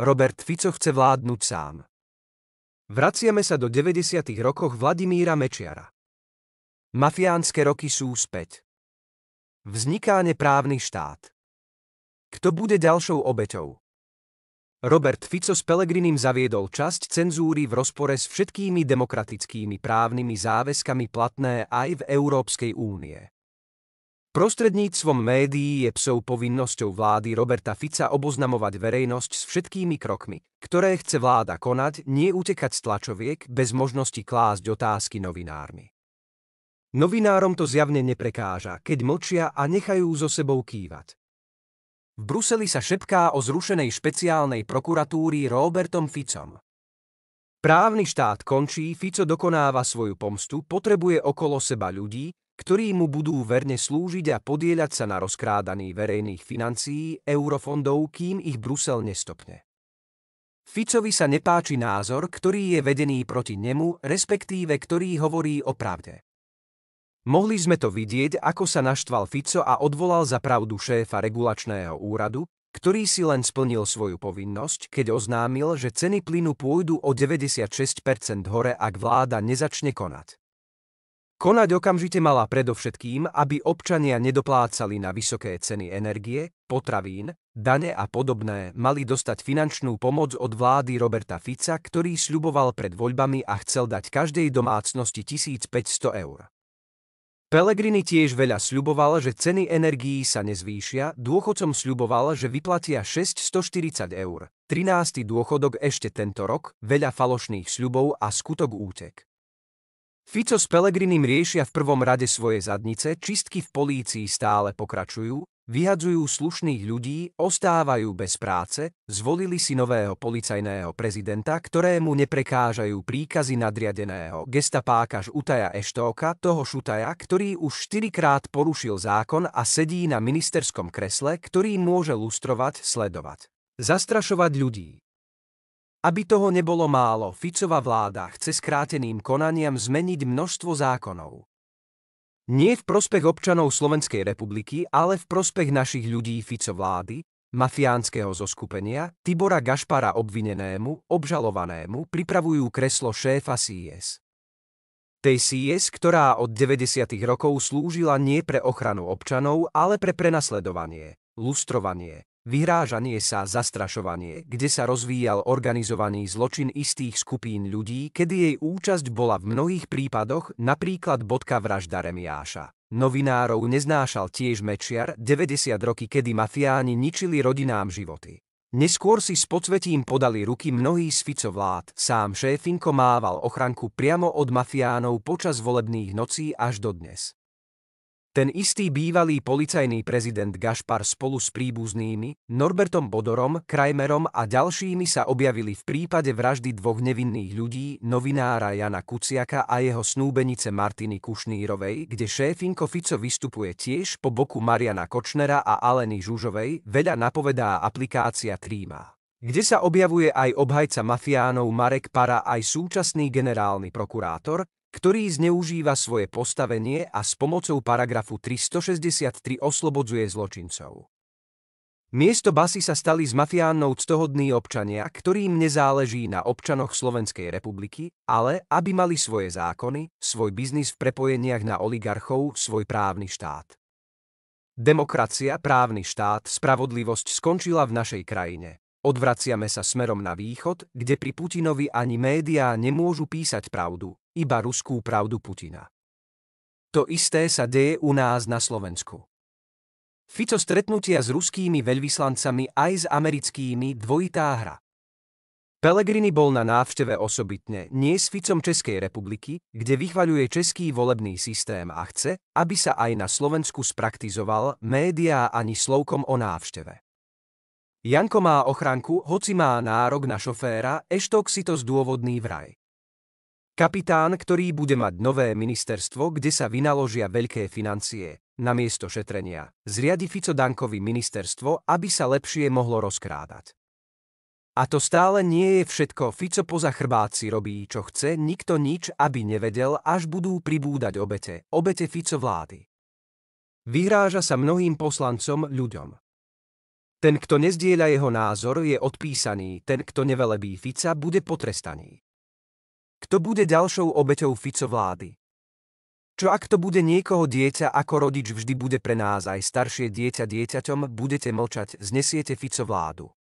Robert Fico chce vládnuť sám. Vraciame sa do 90. rokoch Vladimíra Mečiara. Mafiánske roky sú späť. Vzniká neprávny štát. Kto bude ďalšou obeťou? Robert Fico s Pelegrinim zaviedol časť cenzúry v rozpore s všetkými demokratickými právnymi záväzkami platné aj v Európskej únie. Prostredníctvom médií je psov povinnosťou vlády Roberta Fica oboznamovať verejnosť s všetkými krokmi, ktoré chce vláda konať, nie utekať z tlačoviek bez možnosti klásť otázky novinármi. Novinárom to zjavne neprekáža, keď močia a nechajú zo sebou kývať. V Bruseli sa šepká o zrušenej špeciálnej prokuratúry Robertom Ficom. Právny štát končí, Fico dokonáva svoju pomstu, potrebuje okolo seba ľudí, ktorí mu budú verne slúžiť a podieľať sa na rozkrádaní verejných financií eurofondov, kým ich Brusel nestopne. Ficovi sa nepáči názor, ktorý je vedený proti nemu, respektíve ktorý hovorí o pravde. Mohli sme to vidieť, ako sa naštval Fico a odvolal za pravdu šéfa regulačného úradu, ktorý si len splnil svoju povinnosť, keď oznámil, že ceny plynu pôjdu o 96% hore, ak vláda nezačne konať. Konať okamžite mala predovšetkým, aby občania nedoplácali na vysoké ceny energie, potravín, dane a podobné, mali dostať finančnú pomoc od vlády Roberta Fica, ktorý sľuboval pred voľbami a chcel dať každej domácnosti 1500 eur. Pelegrini tiež veľa sľuboval, že ceny energií sa nezvýšia, dôchodcom sľuboval, že vyplatia 640 eur, 13. dôchodok ešte tento rok, veľa falošných sľubov a skutok útek. Fico s Pelegrinim riešia v prvom rade svoje zadnice, čistky v polícii stále pokračujú, vyhadzujú slušných ľudí, ostávajú bez práce, zvolili si nového policajného prezidenta, ktorému neprekážajú príkazy nadriadeného gestapákaž Utaja Eštóka, toho Šutaja, ktorý už štyrikrát porušil zákon a sedí na ministerskom kresle, ktorý môže lustrovať, sledovať. Zastrašovať ľudí. Aby toho nebolo málo, Ficova vláda chce skráteným konaniam zmeniť množstvo zákonov. Nie v prospech občanov Slovenskej republiky, ale v prospech našich ľudí Fico vlády, mafiánskeho zoskupenia, Tibora Gašpara obvinenému, obžalovanému, pripravujú kreslo šéfa CS. Tej CS, ktorá od 90. rokov slúžila nie pre ochranu občanov, ale pre prenasledovanie, lustrovanie, vyhrážanie sa, zastrašovanie, kde sa rozvíjal organizovaný zločin istých skupín ľudí, kedy jej účasť bola v mnohých prípadoch, napríklad bodka vražda Remiáša. Novinárov neznášal tiež Mečiar 90 roky, kedy mafiáni ničili rodinám životy. Neskôr si s podsvetím podali ruky mnohí z Ficovlád, sám šéfinko mával ochranku priamo od mafiánov počas volebných nocí až do dnes. Ten istý bývalý policajný prezident Gašpar spolu s príbuznými, Norbertom Bodorom, Krajmerom a ďalšími sa objavili v prípade vraždy dvoch nevinných ľudí, novinára Jana Kuciaka a jeho snúbenice Martiny Kušnírovej, kde šéfinko Fico vystupuje tiež po boku Mariana Kočnera a Aleny Žužovej, veľa napovedá aplikácia Tríma kde sa objavuje aj obhajca mafiánov Marek Para aj súčasný generálny prokurátor, ktorý zneužíva svoje postavenie a s pomocou paragrafu 363 oslobodzuje zločincov. Miesto basy sa stali z mafiánov ctohodní občania, ktorým nezáleží na občanoch Slovenskej republiky, ale aby mali svoje zákony, svoj biznis v prepojeniach na oligarchov, svoj právny štát. Demokracia, právny štát, spravodlivosť skončila v našej krajine. Odvraciame sa smerom na východ, kde pri Putinovi ani médiá nemôžu písať pravdu, iba ruskú pravdu Putina. To isté sa deje u nás na Slovensku. Fico stretnutia s ruskými veľvyslancami aj s americkými dvojitá hra. Pelegrini bol na návšteve osobitne, nie s Ficom Českej republiky, kde vychvaľuje český volebný systém a chce, aby sa aj na Slovensku spraktizoval, médiá ani slovkom o návšteve. Janko má ochranku, hoci má nárok na šoféra, Eštok si to zdôvodný vraj. Kapitán, ktorý bude mať nové ministerstvo, kde sa vynaložia veľké financie, namiesto šetrenia, zriadi Fico Dankovi ministerstvo, aby sa lepšie mohlo rozkrádať. A to stále nie je všetko, Fico poza chrbáci robí, čo chce, nikto nič, aby nevedel, až budú pribúdať obete, obete Fico vlády. Vyhráža sa mnohým poslancom, ľuďom. Ten, kto nezdieľa jeho názor, je odpísaný, ten, kto nevelebí Fica, bude potrestaný. Kto bude ďalšou obeťou Fico vlády? Čo ak to bude niekoho dieťa, ako rodič vždy bude pre nás aj staršie dieťa dieťaťom, budete mlčať, znesiete Fico vládu.